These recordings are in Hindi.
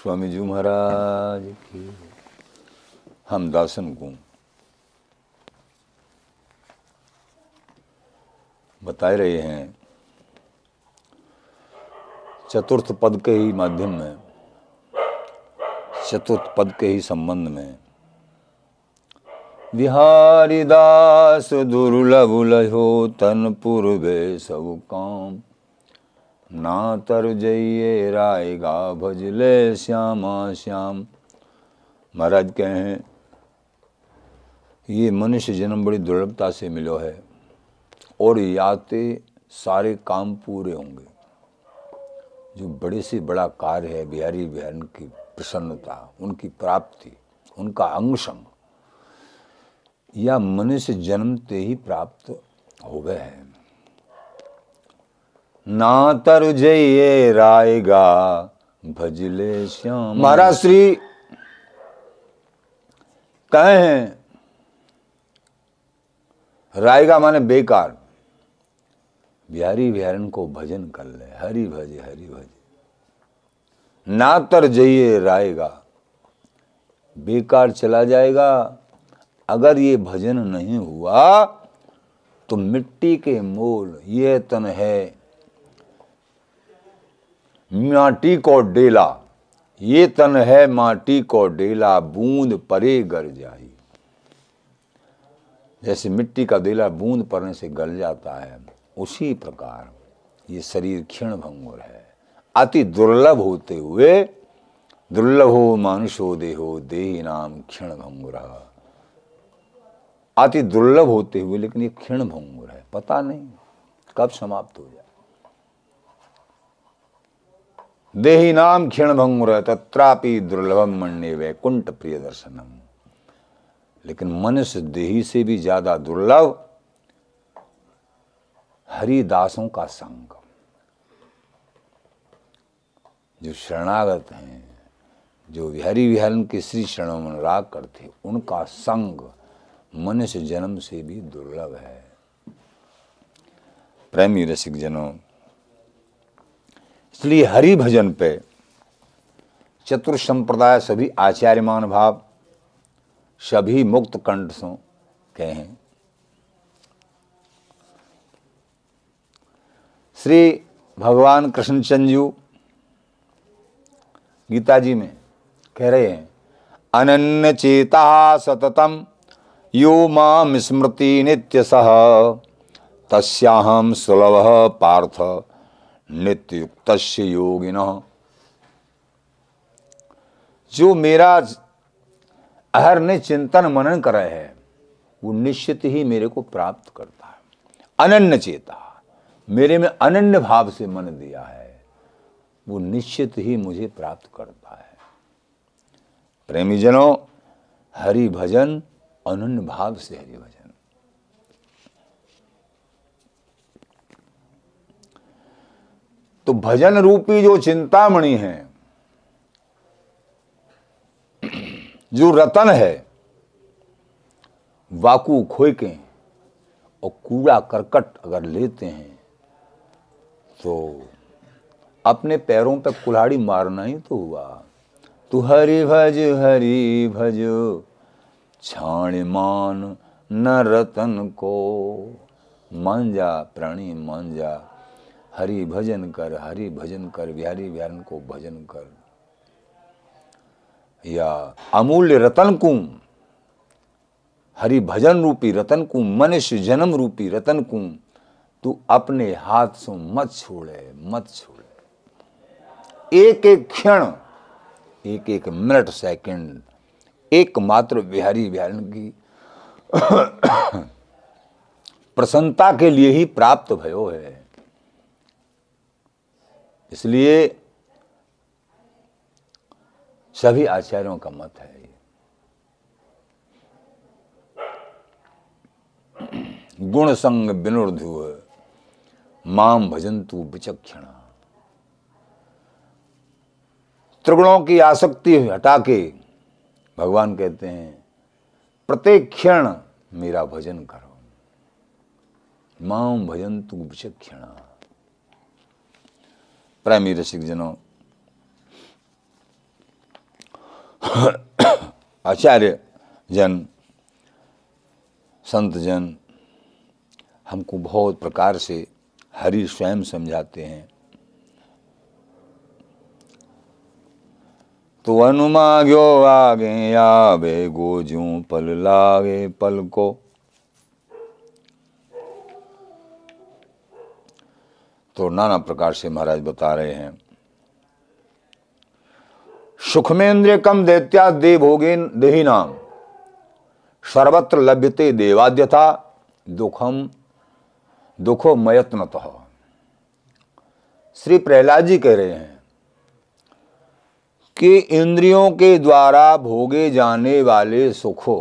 स्वामी जी महाराज की हम दासन को बताए रहे हैं चतुर्थ पद के ही माध्यम में चतुर्थ पद के ही संबंध में बिहारी दास दुर्लभ लो तन पूर्वे सब काम ना तर जइए राय गा भजले श्यामा श्याम महाराज कहे हैं ये मनुष्य जन्म बड़ी दुर्लभता से मिलो है और याते सारे काम पूरे होंगे जो बड़े से बड़ा कार्य है बिहारी बिहार की प्रसन्नता उनकी प्राप्ति उनका अंग संग या मनुष्य जन्मते ही प्राप्त हो गए हैं ना तर जइए रायगा भजले श्याम महाराज श्री कहे हैं रायगा माने बेकार बिहारी बिहारन को भजन कर ले हरी भजे हरी भजे ना तर जइए रायगा बेकार चला जाएगा अगर ये भजन नहीं हुआ तो मिट्टी के मोल ये तन है माटी को डेला ये तन है माटी को डेला बूंद परे गर जाई जैसे मिट्टी का डेला बूंद पड़ने से गल जाता है उसी प्रकार ये शरीर क्षीण भंगुर है अति दुर्लभ होते हुए दुर्लभ हो मानुषो देहो देही नाम क्षीण भंगुर अति दुर्लभ होते हुए लेकिन ये क्षीण भंगुर है पता नहीं कब समाप्त हो जाए देही नाम क्षीण भंगुर तत्रापि दुर्लभम मण्य वैकुंठ प्रिय दर्शनम लेकिन मनुष्य देही से भी ज्यादा दुर्लभ हरिदासों का संग जो शरणागत हैं जो हरि विहरन के श्री शरण में राग करते उनका संग मनुष्य जन्म से भी दुर्लभ है प्रेमी रसिक जनों इसलिए हरि भजन पे चतुर संप्रदाय सभी आचार्यमान भाव सभी मुक्त सो कहे हैं श्री भगवान कृष्णचंद जी गीता जी में कह रहे हैं अनन्य चेता सततम यो माम स्मृति नित्य सह तस्याहम सुलभ पार्थ नित्ययुक्त योगिन जो मेरा अहर ने चिंतन मनन करे है वो निश्चित ही मेरे को प्राप्त करता है अनन्य चेता मेरे में अनन्य भाव से मन दिया है वो निश्चित ही मुझे प्राप्त करता है प्रेमी जनों हरि भजन अनन्य भाव से हरि भजन तो भजन रूपी जो चिंतामणि है जो रतन है वाकू खोए के और कूड़ा करकट अगर लेते हैं तो अपने पैरों पर कुल्हाड़ी मारना ही तो हुआ तू हरि भज हरि भज छाण मान न रतन को मन जा प्राणी मन जा हरि भजन कर हरि भजन कर बिहारी बिहारन को भजन कर या अमूल्य रतन कुम हरि भजन रूपी रतन कुम मनुष्य जन्म रूपी रतन कुम तू अपने हाथ से मत छोड़े मत छोड़े एक एक क्षण एक एक मिनट सेकंड एकमात्र बिहारी बिहारन की प्रसन्नता के लिए ही प्राप्त भयो है इसलिए सभी आचार्यों का मत है गुण संग विनुर्ध माम भजंतु विचक्षणा त्रिगुणों की आसक्ति हटा के भगवान कहते हैं प्रत्येक क्षण मेरा भजन करो माम भजंतु विचक्षणा प्रेमी रसिकजनों आचार्य जन संत जन हमको बहुत प्रकार से हरि स्वयं समझाते हैं तो अनुमा गो आगे आवे गोजू पल लागे पल को तो नाना प्रकार से महाराज बता रहे हैं सुख में इंद्रिय कम देत्या देवभोगीन देही नाम सर्वत्र लभ्यते देवाद्यता दुखम दुखो मयत्नत श्री प्रहलाद जी कह रहे हैं कि इंद्रियों के द्वारा भोगे जाने वाले सुखों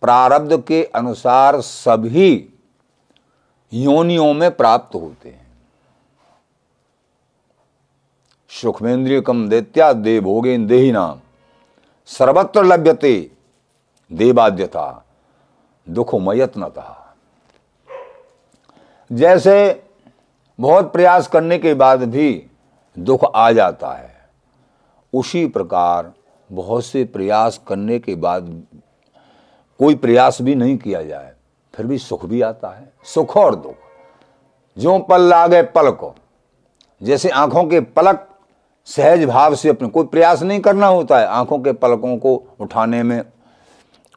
प्रारब्ध के अनुसार सभी योनियों में प्राप्त होते हैं सूक्ष्मेन्द्रियकम दैत्या देवभोगेन देही नाम सर्वत्र लभ्यते देवाद्यता था जैसे बहुत प्रयास करने के बाद भी दुख आ जाता है उसी प्रकार बहुत से प्रयास करने के बाद कोई प्रयास भी नहीं किया जाए फिर भी सुख भी आता है सुख और दुख जो पल लागे गए पल को जैसे आंखों के पलक सहज भाव से अपने कोई प्रयास नहीं करना होता है आंखों के पलकों को उठाने में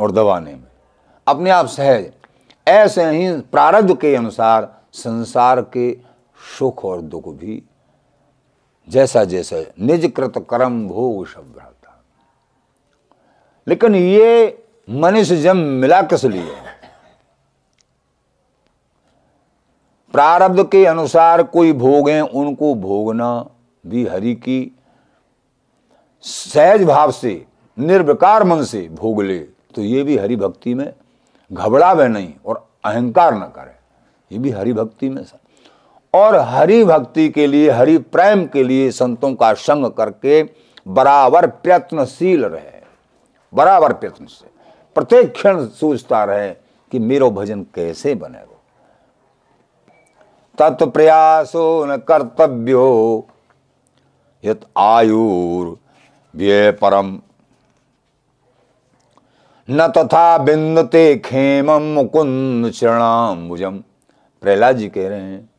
और दबाने में अपने आप सहज ऐसे ही प्रारब्ध के अनुसार संसार के सुख और दुख भी जैसा जैसा निज कृत कर्म भोग सब भ्राता लेकिन ये मनुष्य जब मिला किस लिए प्रारब्ध के अनुसार कोई भोगें उनको भोगना भी हरि की सहज भाव से निर्विकार मन से भोग ले तो ये भी हरि भक्ति में घबरावे नहीं और अहंकार न करे ये भी हरि भक्ति में और हरि भक्ति के लिए हरि प्रेम के लिए संतों का संग करके बराबर प्रयत्नशील रहे बराबर प्रयत्न से प्रत्येक क्षण सोचता रहे कि मेरो भजन कैसे बने तत्प्रयासो न कर्तव्यो यत व्यय परम न तथा बिंदते खेमम मुकुंद शरणाम्बुजम प्रहलाद जी कह रहे हैं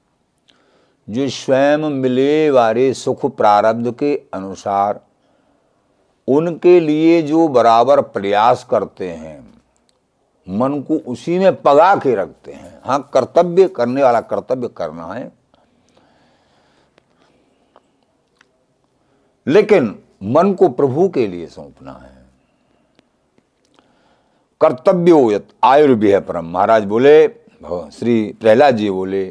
जो स्वयं मिले वारे सुख प्रारब्ध के अनुसार उनके लिए जो बराबर प्रयास करते हैं मन को उसी में पगा के रखते हैं हाँ कर्तव्य करने वाला कर्तव्य करना है लेकिन मन को प्रभु के लिए सौंपना है कर्तव्य यत है परम महाराज बोले श्री प्रहलाद जी बोले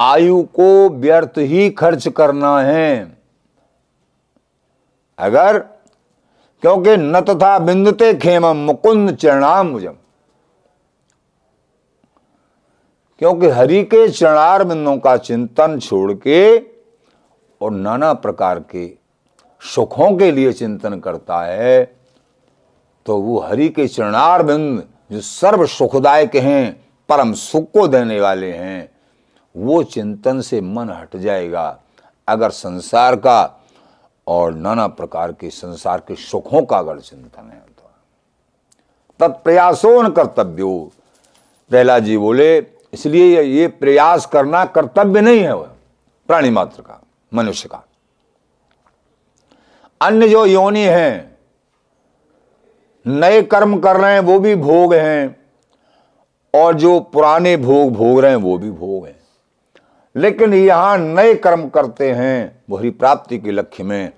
आयु को व्यर्थ ही खर्च करना है अगर क्योंकि न तथा बिंदते खेम मुकुंद चरणाम मुजम क्योंकि हरि के चरणार बिंदों का चिंतन छोड़ के और नाना प्रकार के सुखों के लिए चिंतन करता है तो वो हरि के चरणार बिंद जो सर्व सुखदायक हैं परम सुख को देने वाले हैं वो चिंतन से मन हट जाएगा अगर संसार का और नाना प्रकार के संसार के सुखों का अगर चिंतन है तो तत्प्रयासोन कर्तव्यो पहला जी बोले इसलिए ये प्रयास करना कर्तव्य नहीं है वह प्राणी मात्र का मनुष्य का अन्य जो योनि हैं नए कर्म कर रहे हैं वो भी भोग हैं और जो पुराने भोग भोग रहे हैं वो भी भोग हैं लेकिन यहां नए कर्म करते हैं वही प्राप्ति के लक्ष्य में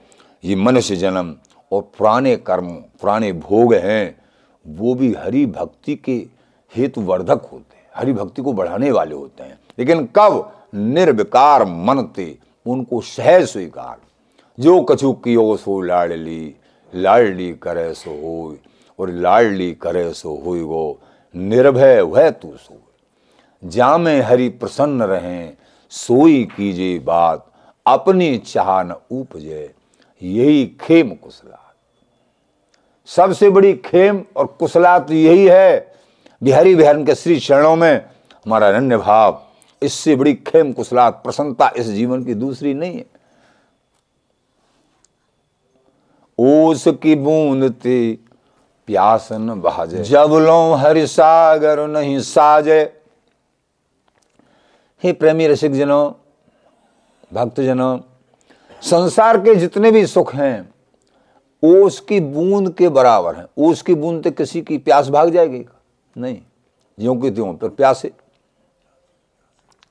ये मनुष्य जन्म और पुराने कर्म पुराने भोग हैं वो भी हरि भक्ति के हेतु वर्धक होते हैं हरि भक्ति को बढ़ाने वाले होते हैं लेकिन कब निर्विकार मनते उनको सहज स्वीकार जो कछु कियो सो लाडली लाडली करे सो हो और लाडली करे सो हुई वो निर्भय वह तू सो जा में हरि प्रसन्न रहे सोई कीजे बात अपनी चाह न उपजे यही खेम कुशला सबसे बड़ी खेम और कुशला तो यही है बिहारी बिहार के श्री चरणों में हमारा अनन्य भाव इससे बड़ी खेम कुशलात प्रसन्नता इस जीवन की दूसरी नहीं है ओस की बूंद ते प्यास न भाजे जब लो हरि सागर नहीं साजे हे प्रेमी रसिक जनों जनो संसार के जितने भी सुख हैं ओस की बूंद के बराबर है ओस की बूंद तो किसी की प्यास भाग जाएगी नहीं ज्यों की त्यों पर प्यासे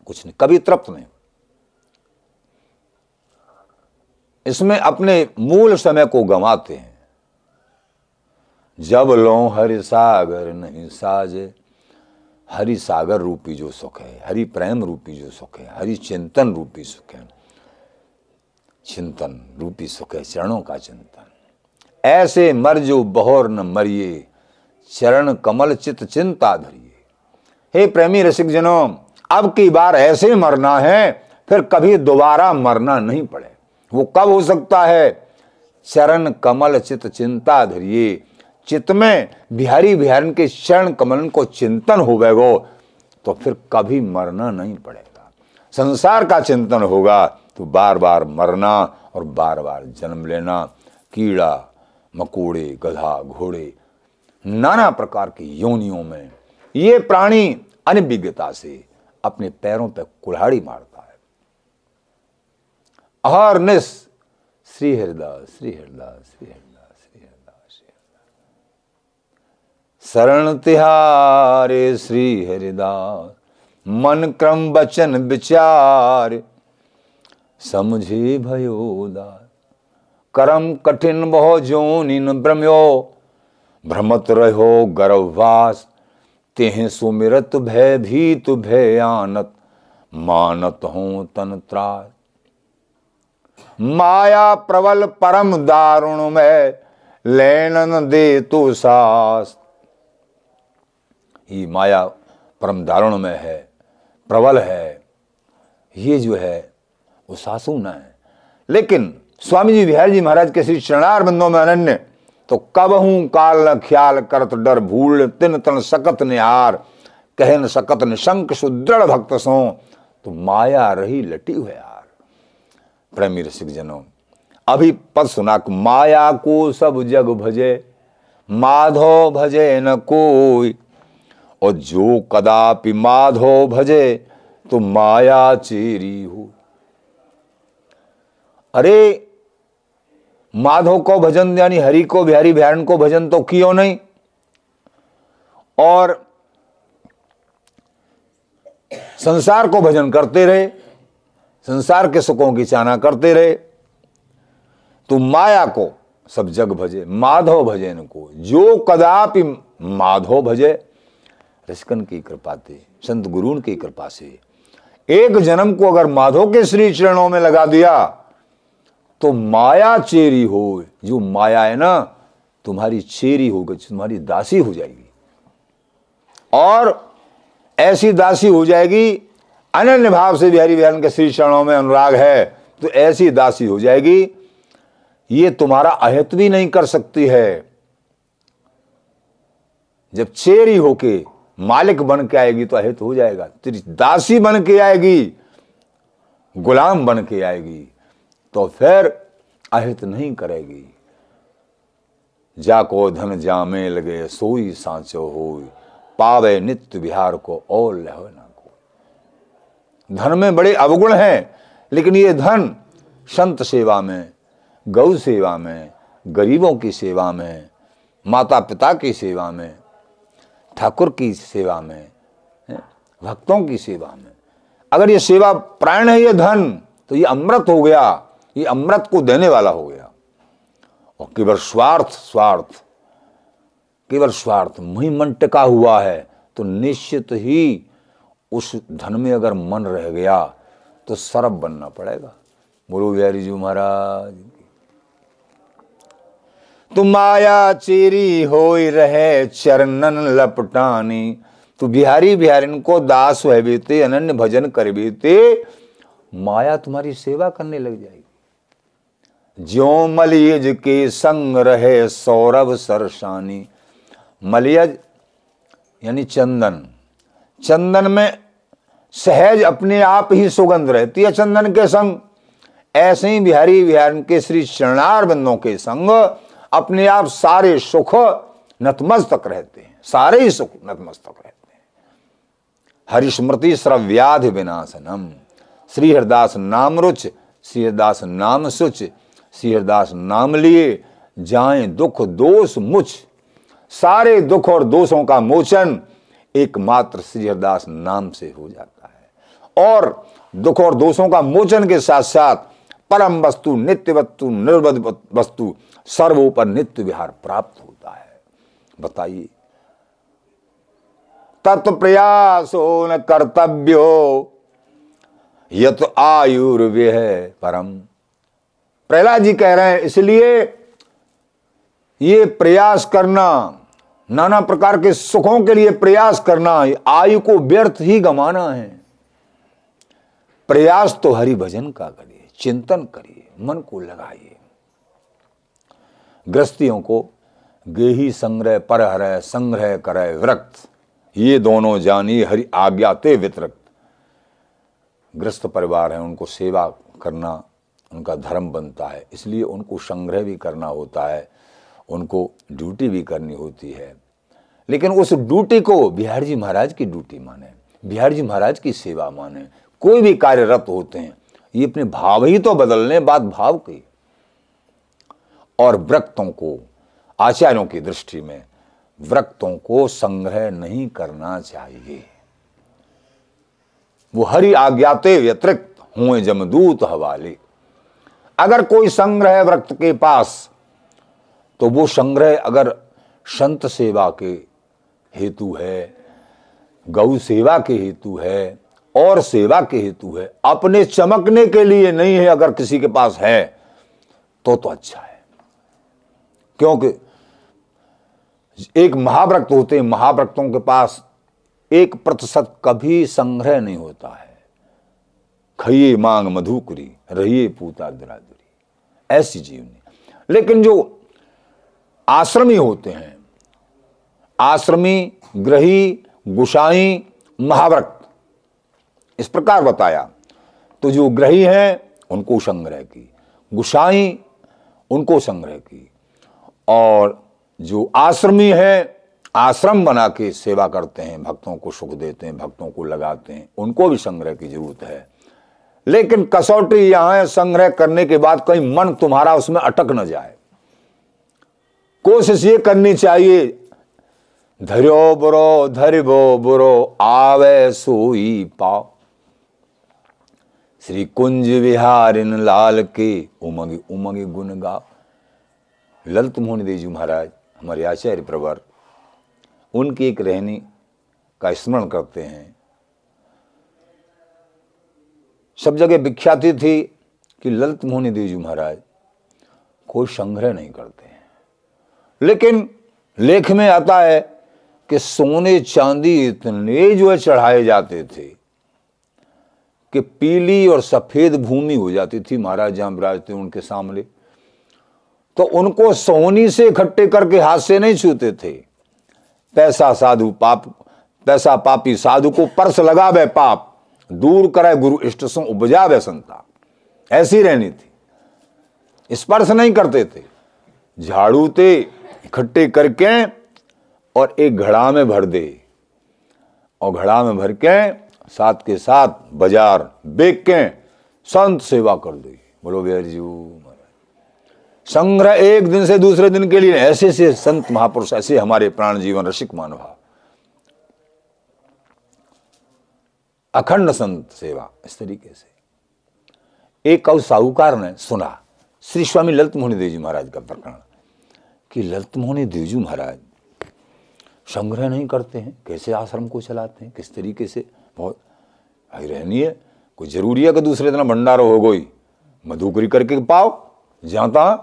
कुछ नहीं कभी तृप्त नहीं इसमें अपने मूल समय को गंवाते हैं जब लो हरि सागर नहीं साजे हरि सागर रूपी जो सुख है हरि प्रेम रूपी जो सुख है हरि चिंतन रूपी सुख है चिंतन रूपी सुख है चरणों का चिंतन ऐसे मर जो बहोर न मरिए चरण कमल चित चिंता धरिए हे प्रेमी रसिक जनों अब की बार ऐसे मरना है फिर कभी दोबारा मरना नहीं पड़े वो कब हो सकता है चरण कमल चित चिंता धरिए चित में बिहारी बिहारन के शरण कमलन को चिंतन हो गो तो फिर कभी मरना नहीं पड़ेगा संसार का चिंतन होगा तो बार बार मरना और बार बार जन्म लेना कीड़ा मकोड़े गधा घोड़े नाना प्रकार की योनियों में ये प्राणी अनभिज्ञता से अपने पैरों पर पे कुल्हाड़ी मारता अहरनिस श्री हरिदास श्री हरिदास श्री हरिदास श्री हरिदास श्री हरिदास शरण तिहारे श्री हरिदास मन क्रम बचन विचार समझे भयोदार करम कठिन बहु जो निन भ्रम्यो भ्रमत रहो गर्भवास तेह सुमिरत भय भीत भय आनत मानत हो तन त्रास माया प्रबल परम दारुण में लेनन दे तो सास ये माया परम दारुण में है प्रबल है ये जो है वो सासू न है लेकिन स्वामी जी बिहार जी महाराज के श्री चरणार बंदों में अनन्य तो कब हूं काल न ख्याल करत डर भूल तिन तन सकत निहार कहन सकत निशंक सुदृढ़ भक्त सो तो माया रही लटी हुआ प्रेमी रसिकजनों अभी पद सुना माया को सब जग भजे माधो भजे न कोई और जो कदापि माधो भजे तो माया चेरी हो अरे माधो को भजन यानी हरि को बिहारी बिहारण को भजन तो क्यों नहीं और संसार को भजन करते रहे संसार के सुखों की चाहना करते रहे तो माया को सब जग भजे माधव भजन को जो कदापि माधव भजे रसकन की कृपा थे संत गुरुन की कृपा से एक जन्म को अगर माधव के श्री चरणों में लगा दिया तो माया चेरी हो जो माया है ना तुम्हारी चेरी हो गई तुम्हारी दासी हो जाएगी और ऐसी दासी हो जाएगी अनन्य भाव से बिहारी बिहार के श्री चरणों में अनुराग है तो ऐसी दासी हो जाएगी ये तुम्हारा अहित भी नहीं कर सकती है जब चेरी होके मालिक बन के आएगी तो अहित हो जाएगा तेरी दासी बन के आएगी गुलाम बन के आएगी तो फिर अहित नहीं करेगी जाको धन जामे लगे सोई सांचो हो पावे नित्य बिहार को और लहो धन में बड़े अवगुण हैं लेकिन ये धन संत सेवा में गौ सेवा में गरीबों की सेवा में माता पिता की सेवा में ठाकुर की सेवा में भक्तों की सेवा में अगर ये सेवा प्राण है ये धन तो ये अमृत हो गया ये अमृत को देने वाला हो गया और केवल स्वार्थ स्वार्थ केवल स्वार्थ मुहिमन टिका हुआ है तो निश्चित ही उस धन में अगर मन रह गया तो सरब बनना पड़ेगा गुरु बिहारी जी महाराज तू माया चेरी हो रहे चरणन लपटानी तू बिहारी बिहारिन को दास वह बीते अनन्य भजन कर बीते माया तुम्हारी सेवा करने लग जाएगी ज्यो मलियज के संग रहे सौरभ सरसानी मलियज यानी चंदन चंदन में सहज अपने आप ही सुगंध रहती है चंदन के संग ऐसे ही बिहारी बिहार के श्री शरणार बंदों के संग अपने आप सारे सुख नतमस्तक रहते हैं सारे ही सुख नतमस्तक रहते हैं हरिस्मृति श्रव्याधि विनाशनम श्री हरदास नाम रुच श्री हरदास नाम सुच श्री हरदास नाम लिए जाए दुख दोष मुच सारे दुख और दोषों का मोचन एकमात्र श्री हरदास नाम से हो जाता और दुख और दोषों का मोचन के साथ साथ परम वस्तु नित्य वस्तु निर्वध वस्तु सर्वोपर नित्य विहार प्राप्त होता है बताइए तत्व हो न कर्तव्य हो यत तो आयुर्वे है परम प्रहलाद जी कह रहे हैं इसलिए ये प्रयास करना नाना प्रकार के सुखों के लिए प्रयास करना आयु को व्यर्थ ही गमाना है प्रयास तो हरि भजन का करिए चिंतन करिए मन को लगाइए ग्रस्तियों को गेही संग्रह परहर संग्रह करय विरक्त ये दोनों जानी हरि आज्ञाते वितरक्त ग्रस्त परिवार है उनको सेवा करना उनका धर्म बनता है इसलिए उनको संग्रह भी करना होता है उनको ड्यूटी भी करनी होती है लेकिन उस ड्यूटी को बिहार जी महाराज की ड्यूटी माने बिहार जी महाराज की सेवा माने कोई भी कार्यरत होते हैं ये अपने भाव ही तो बदलने बात भाव की और व्रक्तों को आचार्यों की दृष्टि में व्रक्तों को संग्रह नहीं करना चाहिए वो हरि आज्ञाते व्यतिरिक्त हुए जमदूत हवाले अगर कोई संग्रह व्रक्त के पास तो वो संग्रह अगर संत सेवा के हेतु है गौ सेवा के हेतु है और सेवा के हेतु है अपने चमकने के लिए नहीं है अगर किसी के पास है तो तो अच्छा है क्योंकि एक महाव्रक्त होते हैं महाव्रक्तों के पास एक प्रतिशत कभी संग्रह नहीं होता है खइए मांग मधुकुरी रहिए पूता दिरादुरी ऐसी जीवनी लेकिन जो आश्रमी होते हैं आश्रमी ग्रही गुसाई महाव्रक्त इस प्रकार बताया तो जो ग्रही हैं उनको संग्रह की गुसाई उनको संग्रह की और जो आश्रमी हैं आश्रम बना के सेवा करते हैं भक्तों को सुख देते हैं भक्तों को लगाते हैं उनको भी संग्रह की जरूरत है लेकिन कसौटी यहां संग्रह करने के बाद कहीं मन तुम्हारा उसमें अटक न जाए कोशिश ये करनी चाहिए धर्यो बुरो बो बुरो आवे सोई पाओ श्री कुंज विहार इन लाल के उमंग उमंग गुण गा ललित मोहन देव जी महाराज हमारे आचार्य प्रवर उनके एक रहने का स्मरण करते हैं सब जगह विख्याति थी कि ललित मोहन देव जी महाराज कोई संग्रह नहीं करते हैं लेकिन लेख में आता है कि सोने चांदी इतने जो चढ़ाए जाते थे कि पीली और सफ़ेद भूमि हो जाती थी महाराज जहां विराज थे उनके सामने तो उनको सोनी से इकट्ठे करके हाथ से नहीं छूते थे पैसा साधु पाप पैसा पापी साधु को पर्स वे पाप दूर कराए गुरु इष्ट उपजा वे संता ऐसी रहनी थी स्पर्श नहीं करते थे झाड़ू थे इकट्ठे करके और एक घड़ा में भर दे और घड़ा में भर के साथ के साथ बाजार बेच के संत सेवा कर दी बोलो बिहारी जी संग्रह एक दिन से दूसरे दिन के लिए ऐसे से संत महापुरुष ऐसे हमारे प्राण जीवन रसिक मानुभाव अखंड संत सेवा इस तरीके से एक कव साहूकार ने सुना श्री स्वामी ललित मोहनी देवजी महाराज का प्रकरण कि ललित मोहनी देवजी महाराज संग्रह नहीं करते हैं कैसे आश्रम को चलाते हैं किस तरीके से बहुत भाई रहनी है कोई जरूरी है कि दूसरे दिन भंडार हो गई मधुकरी करके पाओ जहाँ तहाँ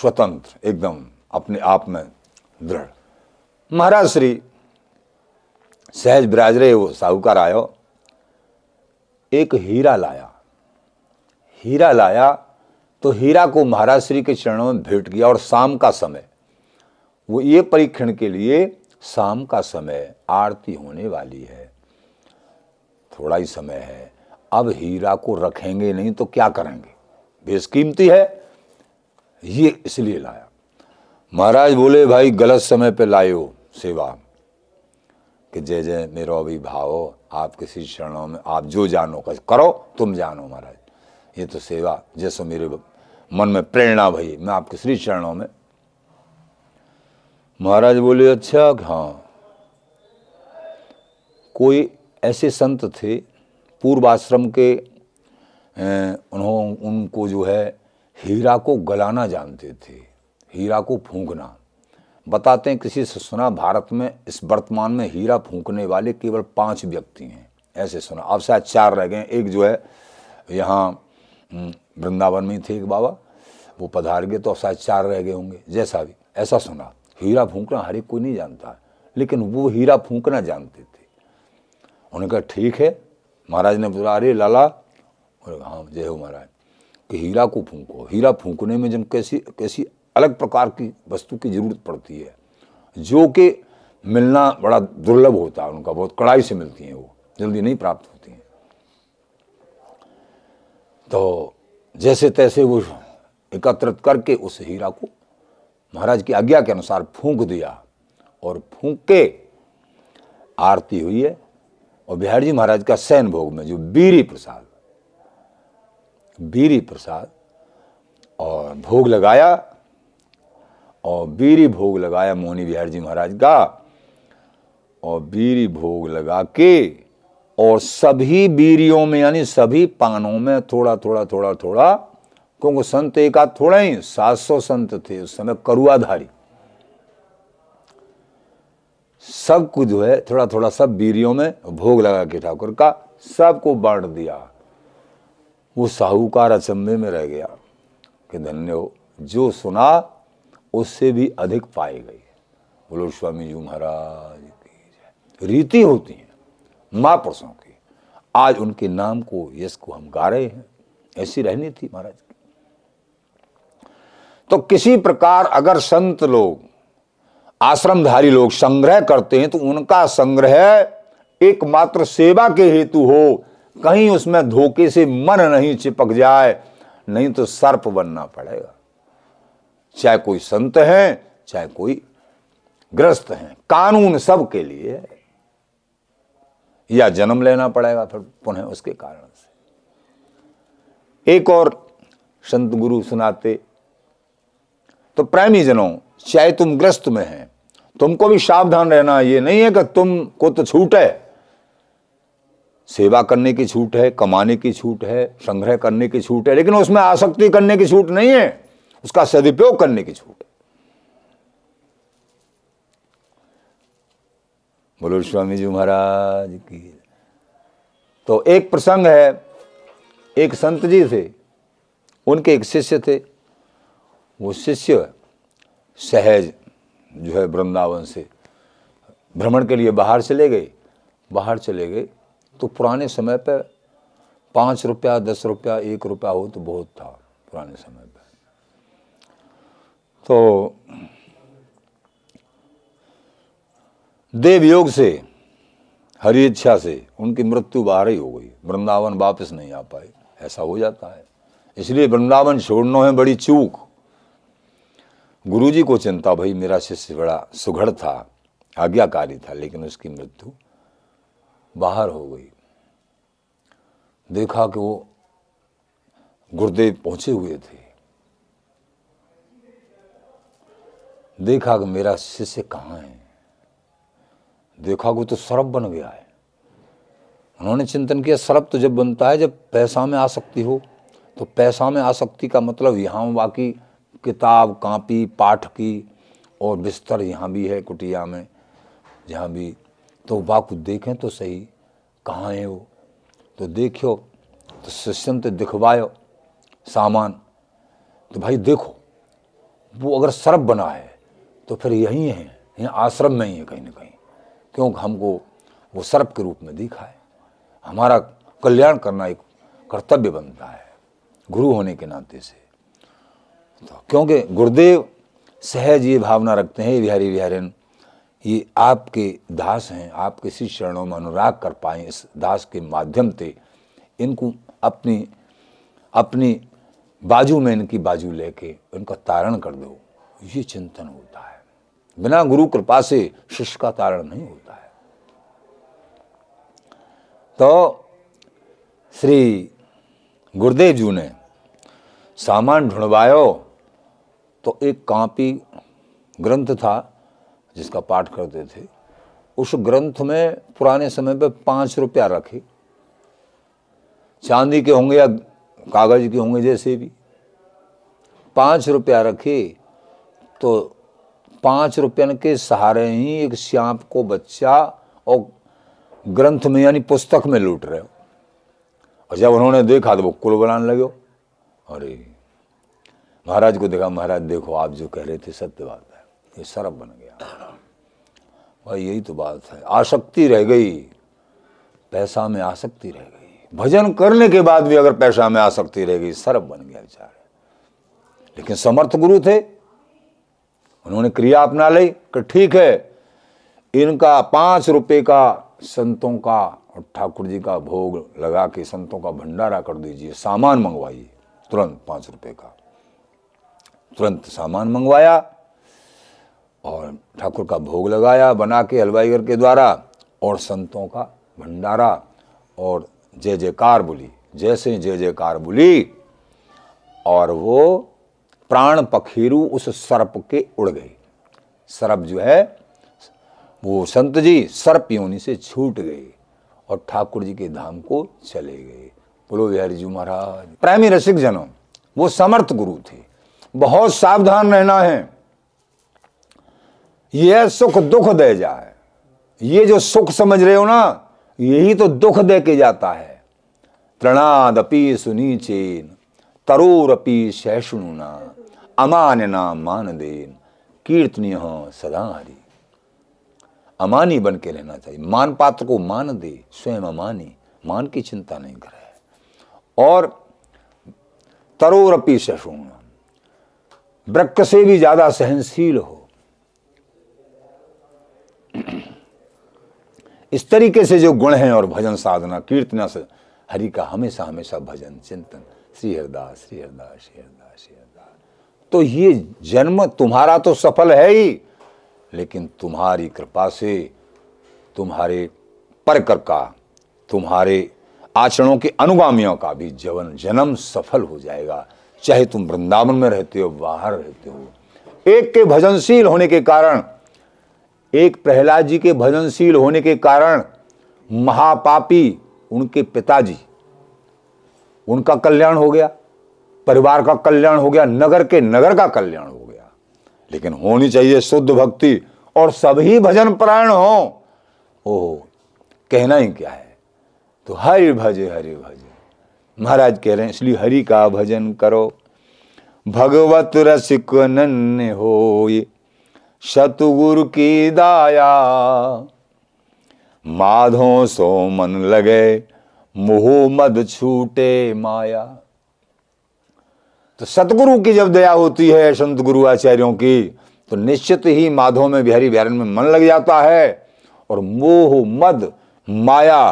स्वतंत्र एकदम अपने आप में दृढ़ महाराज श्री सहज बिराज रहे वो साहूकार आयो एक हीरा लाया हीरा लाया तो हीरा को महाराज श्री के चरणों में भेंट किया और शाम का समय वो ये परीक्षण के लिए शाम का समय आरती होने वाली है थोड़ा ही समय है अब हीरा को रखेंगे नहीं तो क्या करेंगे बेसकीमती है ये इसलिए लाया महाराज बोले भाई गलत समय पे लायो सेवा कि जय जय मेरो अभी भाव आप किसी चरणों में आप जो जानो करो तुम जानो महाराज ये तो सेवा जैसो मेरे मन में प्रेरणा भई मैं आपके श्री चरणों में महाराज बोले अच्छा हाँ कोई ऐसे संत थे पूर्वाश्रम के उन्हों उनको जो है हीरा को गलाना जानते थे हीरा को फूंकना बताते हैं किसी से सुना भारत में इस वर्तमान में हीरा फूंकने वाले केवल पांच व्यक्ति हैं ऐसे सुना अब शायद चार रह गए एक जो है यहाँ वृंदावन में थे एक बाबा वो पधार गए तो अब शायद चार रह गए होंगे जैसा भी ऐसा सुना हीरा फूंकना हर एक कोई नहीं जानता लेकिन वो हीरा फूकना जानते थे उन्होंने कहा ठीक है महाराज ने बोला अरे लाला हाँ जय हो महाराज कि हीरा को फूंको हीरा फूकने में जब कैसी कैसी अलग प्रकार की वस्तु की जरूरत पड़ती है जो कि मिलना बड़ा दुर्लभ होता है उनका बहुत कड़ाई से मिलती हैं वो जल्दी नहीं प्राप्त होती हैं तो जैसे तैसे वो एकत्रित करके उस हीरा को महाराज की आज्ञा के अनुसार फूंक दिया और फूंक के आरती हुई है और बिहार जी महाराज का सैन भोग में जो बीरी प्रसाद बीरी प्रसाद और भोग लगाया और बीरी भोग लगाया मोहनी बिहार जी महाराज का और बीरी भोग लगा के और सभी बीरियों में यानी सभी पानों में थोड़ा थोड़ा थोड़ा थोड़ा क्योंकि संत एक आध थोड़ा ही सात सौ संत थे उस समय करुआधारी सब कुछ जो है थोड़ा थोड़ा सब बीरियों में भोग लगा के ठाकुर का सबको बांट दिया वो साहूकार अचंभे में रह गया कि धन्य हो जो सुना उससे भी अधिक पाए गई बोलो स्वामी जी महाराज की रीति होती है महापुरुषों की आज उनके नाम को यश को हम गा रहे हैं ऐसी रहनी थी महाराज तो किसी प्रकार अगर संत लोग आश्रमधारी लोग संग्रह करते हैं तो उनका संग्रह एकमात्र सेवा के हेतु हो कहीं उसमें धोखे से मन नहीं चिपक जाए नहीं तो सर्प बनना पड़ेगा चाहे कोई संत है चाहे कोई ग्रस्त है कानून सबके लिए है या जन्म लेना पड़ेगा फिर पुनः उसके कारण से एक और संत गुरु सुनाते तो प्रेमी जनों चाहे तुम ग्रस्त में हैं तुमको भी सावधान रहना ये नहीं है कि तुमको तो छूट है सेवा करने की छूट है कमाने की छूट है संग्रह करने की छूट है लेकिन उसमें आसक्ति करने की छूट नहीं है उसका सदुपयोग करने की छूट है बोलो स्वामी जी महाराज की तो एक प्रसंग है एक संत जी थे उनके एक शिष्य थे वो शिष्य सहज जो है वृंदावन से भ्रमण के लिए बाहर चले गए बाहर चले गए तो पुराने समय पर पाँच रुपया दस रुपया एक रुपया हो तो बहुत था पुराने समय पर तो देवयोग से हरी इच्छा से उनकी मृत्यु बाहर ही हो गई वृंदावन वापस नहीं आ पाए ऐसा हो जाता है इसलिए वृंदावन छोड़ना है बड़ी चूक गुरुजी को चिंता भाई मेरा शिष्य बड़ा सुघड़ था आज्ञाकारी था लेकिन उसकी मृत्यु बाहर हो गई देखा कि वो गुरुदेव पहुंचे हुए थे देखा कि मेरा शिष्य कहाँ है देखा को तो सरप बन गया है उन्होंने चिंतन किया सरप तो जब बनता है जब पैसा में आसक्ति हो तो पैसा में आसक्ति का मतलब यहाँ बाकी किताब कापी पाठ की और बिस्तर यहाँ भी है कुटिया में जहाँ भी तो बाकू देखें तो सही कहाँ है वो तो देखियो तो सिस्टम तो दिखवायो सामान तो भाई देखो वो अगर सर्प बना है तो फिर यही है यहाँ आश्रम में ही है कहीं ना कहीं क्योंकि हमको वो सर्प के रूप में दिखा है हमारा कल्याण करना एक कर्तव्य बनता है गुरु होने के नाते से तो क्योंकि गुरुदेव सहज ये भावना रखते हैं बिहारी बिहारिन ये आपके दास हैं आप किसी चरणों में अनुराग कर पाए इस दास के माध्यम से इनको अपनी अपनी बाजू में इनकी बाजू लेके इनका तारण कर दो ये चिंतन होता है बिना गुरु कृपा से शिष्य का तारण नहीं होता है तो श्री गुरुदेव जी ने सामान ढूंढवायो तो एक कापी ग्रंथ था जिसका पाठ करते थे उस ग्रंथ में पुराने समय पर पाँच रुपया रखे चांदी के होंगे या कागज के होंगे जैसे भी पाँच रुपया रखे तो पाँच रुपये के सहारे ही एक श्याप को बच्चा और ग्रंथ में यानी पुस्तक में लूट रहे हो और जब उन्होंने देखा तो वो कुल बनाने लगे अरे महाराज को देखा महाराज देखो आप जो कह रहे थे सत्य बात है ये सरप बन गया भाई यही तो बात है आसक्ति रह गई पैसा में आसक्ति रह गई भजन करने के बाद भी अगर पैसा में आसक्ति रह गई सर्व बन गया विचार लेकिन समर्थ गुरु थे उन्होंने क्रिया अपना ली कि ठीक है इनका पांच रुपए का संतों का और ठाकुर जी का भोग लगा के संतों का भंडारा कर दीजिए सामान मंगवाइए तुरंत पाँच रुपए का तुरंत सामान मंगवाया और ठाकुर का भोग लगाया बना के हलवाईगर के द्वारा और संतों का भंडारा और जय जयकार बोली जैसे जय जयकार बोली और वो प्राण पखेरु उस सर्प के उड़ गई सर्प जो है वो संत जी सर्प योनी से छूट गए और ठाकुर जी के धाम को चले गए बोलो बिहारी जी महाराज प्रेमी रसिक जनों वो समर्थ गुरु थे बहुत सावधान रहना है यह सुख दुख दे जाए ये जो सुख समझ रहे हो ना यही तो दुख दे के जाता है अपी सुनी चेन तरोरपि अमान ना मान देन कीर्तनीय सदा हरी अमानी बन के रहना चाहिए मान पात्र को मान दे स्वयं अमानी मान की चिंता नहीं करे और तरोरपि सहिष्णुना वृक्क से भी ज्यादा सहनशील हो इस तरीके से जो गुण हैं और भजन साधना कीर्तना से हरि का हमेशा हमेशा भजन चिंतन श्री हरदास श्री हरदास श्री हरदास श्री हरदास तो ये जन्म तुम्हारा तो सफल है ही लेकिन तुम्हारी कृपा से तुम्हारे परकर का तुम्हारे आचरणों के अनुगामियों का भी जवन जन्म सफल हो जाएगा चाहे तुम वृंदावन में रहते हो बाहर रहते हो एक के भजनशील होने के कारण एक प्रहलाद जी के भजनशील होने के कारण महापापी उनके पिताजी उनका कल्याण हो गया परिवार का कल्याण हो गया नगर के नगर का कल्याण हो गया लेकिन होनी चाहिए शुद्ध भक्ति और सभी भजन प्राण हो ओ कहना ही क्या है तो हरि भजे हरि भजे महाराज कह रहे हैं इसलिए हरि का भजन करो भगवत रसिक नन्य हो सतगुरु की दाया माधो सो मन लगे मोह मद छूटे माया तो सतगुरु की जब दया होती है संत गुरु आचार्यों की तो निश्चित ही माधो में बिहारी बिहार में मन लग जाता है और मोह मद माया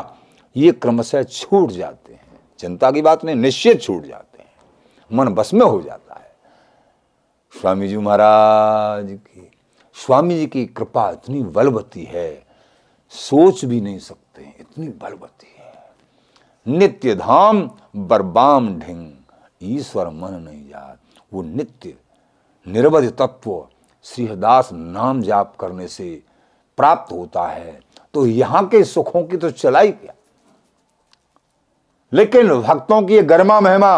ये क्रमशः छूट जाते हैं चिंता की बात नहीं निश्चित छूट जाते हैं मन बस में हो जाता है स्वामी जी महाराज की स्वामी जी की कृपा इतनी बलवती है सोच भी नहीं सकते इतनी बलवती है नित्य धाम बरबाम ढिंग ईश्वर मन नहीं जात वो नित्य निर्वध तत्व श्रीहदास नाम जाप करने से प्राप्त होता है तो यहाँ के सुखों की तो चलाई क्या लेकिन भक्तों की गर्मा महिमा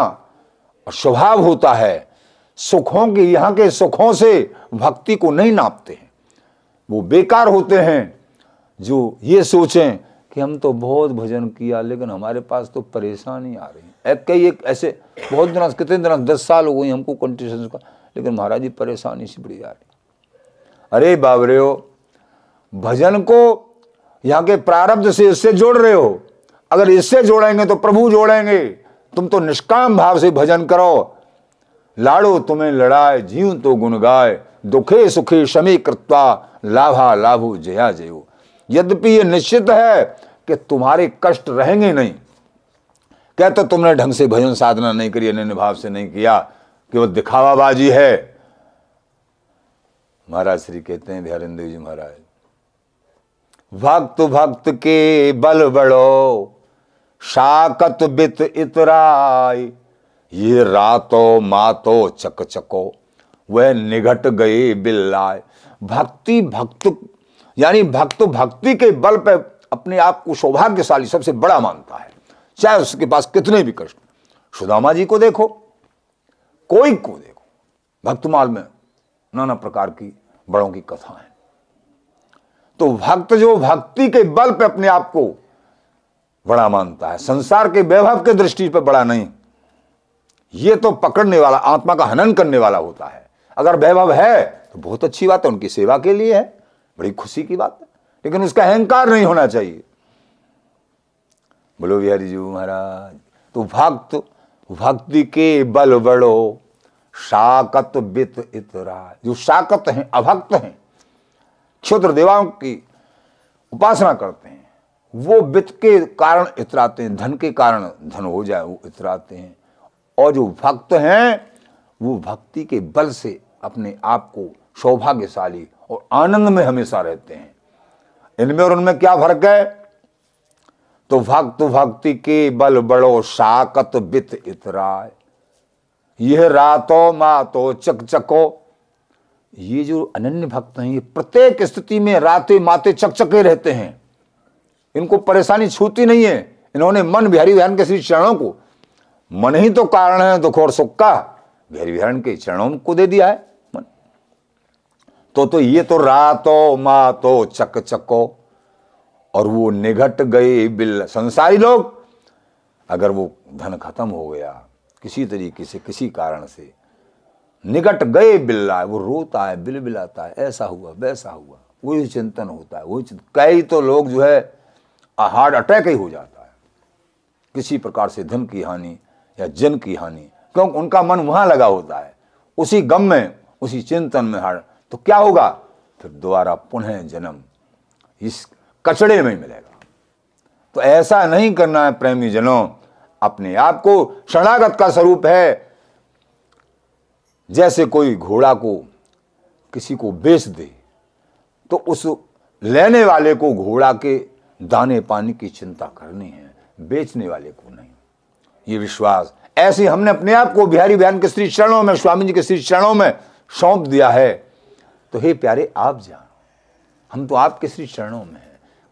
और स्वभाव होता है सुखों के यहाँ के सुखों से भक्ति को नहीं नापते हैं वो बेकार होते हैं जो ये सोचें कि हम तो बहुत भजन किया लेकिन हमारे पास तो परेशानी आ रही है कई एक ऐसे बहुत दिन कितने दिन दस साल हो गई हमको कंटिशन का लेकिन महाराज जी परेशानी से बड़ी जा रही अरे बाबरे हो भजन को यहाँ के प्रारब्ध से उससे जोड़ रहे हो अगर इससे जोड़ेंगे तो प्रभु जोड़ेंगे तुम तो निष्काम भाव से भजन करो लाड़ो तुम्हें लड़ाए जीव तो गुण गाए दुखे सुखे शमी कृत्वा लाभा लाभो जया जयो यद्यपि ये निश्चित है कि तुम्हारे कष्ट रहेंगे नहीं कहते तुमने ढंग से भजन साधना नहीं करी अन्य भाव से नहीं किया कि वो दिखावाबाजी है महाराज श्री कहते हैं देव जी महाराज भक्त भक्त के बल बड़ो शाकत बित इतराय ये रातो मातो चक चको वह निघट गए बिल्लाय भक्ति भक्त यानी भक्त भक्ति के बल पर अपने आप को सौभाग्यशाली सबसे बड़ा मानता है चाहे उसके पास कितने भी कष्ट सुदामा जी को देखो कोई को देखो भक्तमाल में नाना प्रकार की बड़ों की कथा है तो भक्त जो भक्ति के बल पे अपने आप को बड़ा मानता है संसार के वैभव के दृष्टि पर बड़ा नहीं ये तो पकड़ने वाला आत्मा का हनन करने वाला होता है अगर वैभव है तो बहुत अच्छी बात है उनकी सेवा के लिए है बड़ी खुशी की बात है लेकिन उसका अहंकार नहीं होना चाहिए बोलो बिहारी जी महाराज तो भक्त भक्ति के बल बड़ो शाकत बित इतरा जो शाकत हैं अभक्त हैं क्षुद्र देवाओं की उपासना करते हैं वो वित्त के कारण इतराते हैं धन के कारण धन हो जाए वो इतराते हैं और जो भक्त हैं वो भक्ति के बल से अपने आप को सौभाग्यशाली और आनंद में हमेशा रहते हैं इनमें और उनमें क्या फर्क है तो भक्त भक्ति के बल बड़ो साकत बित इतराय यह रातो मातो चको ये जो अनन्य भक्त हैं ये प्रत्येक स्थिति में राते माते चकचके रहते हैं इनको परेशानी छूती नहीं है इन्होंने मन बिहारी बहन के श्री चरणों को मन ही तो कारण है दुख और सुख का बिहारी बहन के चरणों को दे दिया है मन तो तो ये तो रातो मातो चक चको और वो निघट गए बिल संसारी लोग अगर वो धन खत्म हो गया किसी तरीके से किसी कारण से निकट गए बिल्ला वो रोता है बिल बिलाता है ऐसा हुआ वैसा हुआ वही चिंतन होता है वही कई तो लोग जो है हार्ट अटैक ही हो जाता है किसी प्रकार से धन की हानि या जन की हानि क्योंकि उनका मन वहां लगा होता है उसी गम में उसी चिंतन में हार तो क्या होगा फिर दोबारा पुनः जन्म इस कचड़े में मिलेगा तो ऐसा नहीं करना है प्रेमी जनों अपने आप को शरणागत का स्वरूप है जैसे कोई घोड़ा को किसी को बेच दे तो उस लेने वाले को घोड़ा के दाने पानी की चिंता करनी है बेचने वाले को नहीं ये विश्वास ऐसे हमने अपने आप को बिहारी बहन के श्री चरणों में स्वामी जी के श्री चरणों में सौंप दिया है तो हे प्यारे आप जानो हम तो आपके श्री चरणों में हैं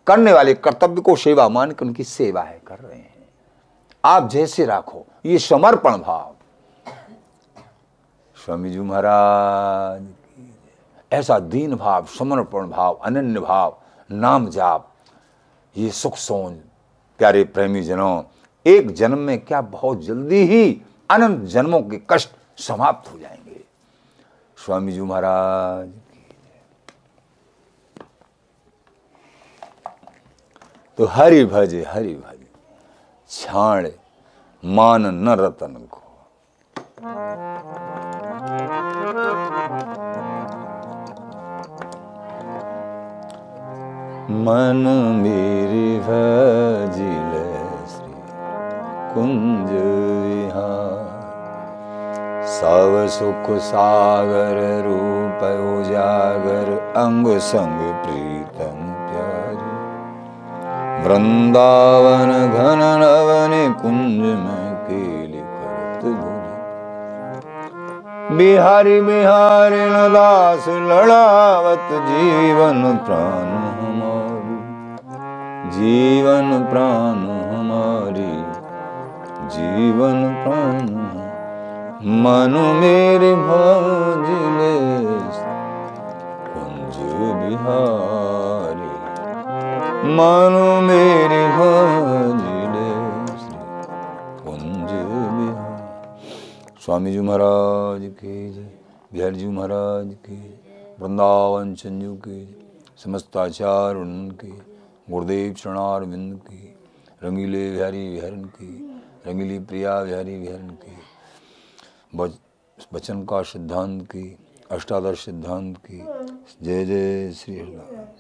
करने वाले कर्तव्य को सेवा मान के उनकी सेवा है कर रहे हैं आप जैसे राखो ये समर्पण भाव स्वामी जी महाराज ऐसा दीन भाव समर्पण भाव अनन्य भाव नाम जाप ये सुख सोन प्यारे प्रेमी जनों एक जन्म में क्या बहुत जल्दी ही अनंत जन्मों के कष्ट समाप्त हो जाएंगे स्वामी जी महाराज तो हरि भज हरि भज छाण मान न रतन को मन मेरी भजिल श्री कुंज यहाँ सब सुख सागर रूप उजागर अंग संग प्रीतम प्यारी वृंदावन घन नवन कुंज में केली करत बिहारी बिहारी दास लड़ावत जीवन प्राण जीवन प्राण हमारी जीवन प्राण मनु मेरे भजले कुंज बिहारी मनु मेरे भजले कुंज बिहारी स्वामी जी महाराज के जय जी महाराज के वृंदावन चंजू के समस्त आचार उनकी गुरुदेव शरणार विंद की रंगीले विहारी विहरन की रंगीली प्रिया विहारी विहरन की बचन का सिद्धांत की अष्टादश सिद्धांत की जय जय श्री हरिदास